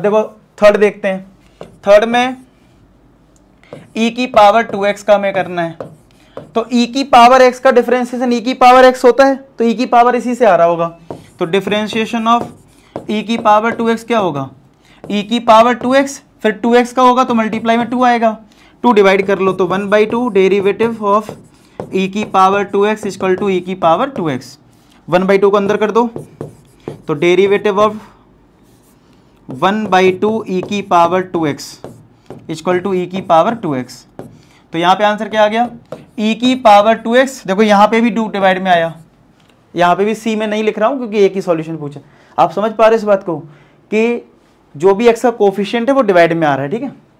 देखो थर्ड देखते हैं थर्ड में e की पावर 2x का हमें करना है तो e की पावर x का डिफरेंशिएशन e की पावर x होता है तो e की पावर इसी से आ रहा होगा तो डिफरेंशिएशन ऑफ e की पावर 2x क्या होगा e की पावर 2x फिर 2x का होगा तो मल्टीप्लाई में 2 आएगा 2 डिवाइड कर लो तो 1 by two derivative of e की power 2x x equal to e की पावर 2x 1 बाई टू को अंदर कर दो तो derivative of one by two e की power two x equal to e की पावर टू एक्स तो यहाँ पे आंसर क्या आ गया ई e की पावर टू एक्स देखो यहाँ पे भी डू डिवाइड में आया यहाँ पे भी सी में नहीं लिख रहा हूँ क्योंकि एक ही सॉल्यूशन पूछा आप समझ पा रहे इस बात को कि जो भी एक्स का कोफिशियंट है वो डिवाइड में आ रहा है ठीक है